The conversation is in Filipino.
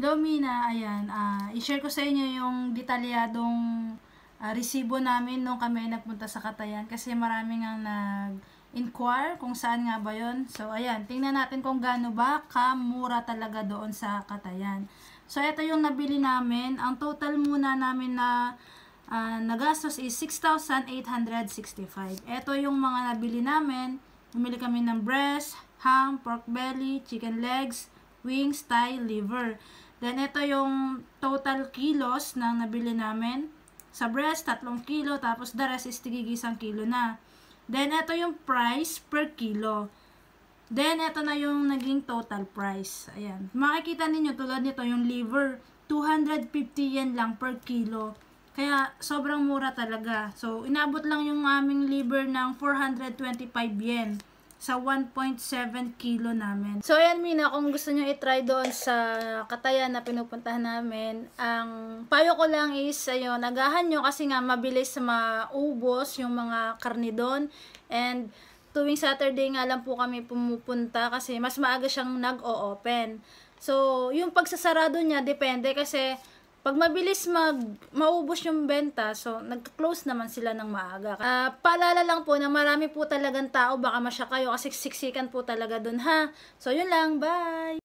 Hello Mina, ayan, uh, i-share ko sa inyo yung detalyadong uh, ah, resibo namin nung kami nagpunta sa Katayan kasi marami nga nag-inquire kung saan nga ba yon So ayan, tingnan natin kung gaano ba kamura talaga doon sa Katayan. So ito yung nabili namin, ang total muna namin na uh, nagastos is 6,865. Ito yung mga nabili namin, bumili kami ng breast, ham, pork belly, chicken legs, wings, thigh, liver. Then, ito yung total kilos na nabili namin. Sa breast, 3 kilo. Tapos, the rest is tigigisang kilo na. Then, ito yung price per kilo. Then, ito na yung naging total price. Ayan. Makikita ninyo, tulad nito, yung liver, 250 yen lang per kilo. Kaya, sobrang mura talaga. So, inabot lang yung aming liver ng 425 yen sa 1.7 kilo namin. So, ayan Mina, kung gusto nyo itry doon sa katayan na pinupuntahan namin, ang payo ko lang is, ayun, nagahan nyo kasi nga mabilis maubos yung mga karni doon. And, tuwing Saturday nga lang po kami pumupunta kasi mas maaga siyang nag-o-open. So, yung pagsasarado niya, depende kasi pag mabilis mag maubos yung benta, so nag close naman sila ng maaga. Uh, paalala lang po na marami po talagang tao, baka masya kayo kasi siksikan po talaga dun ha. So yun lang, bye!